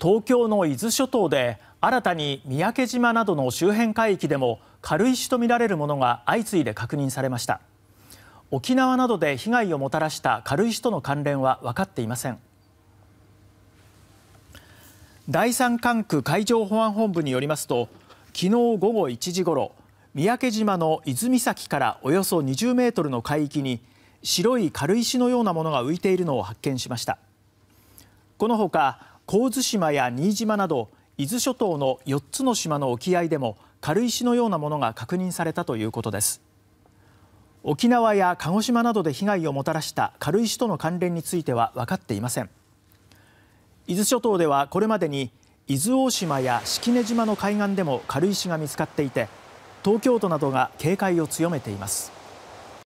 東京の伊豆諸島で新たに三宅島などの周辺海域でも軽石とみられるものが相次いで確認されました沖縄などで被害をもたらした軽石との関連は分かっていません第三管区海上保安本部によりますと昨日午後1時ごろ三宅島の泉崎からおよそ20メートルの海域に白い軽石のようなものが浮いているのを発見しましたこのほか神津島や新島など伊豆諸島の4つの島の沖合でも軽石のようなものが確認されたということです沖縄や鹿児島などで被害をもたらした軽石との関連については分かっていません伊豆諸島ではこれまでに伊豆大島や式根島の海岸でも軽石が見つかっていて東京都などが警戒を強めています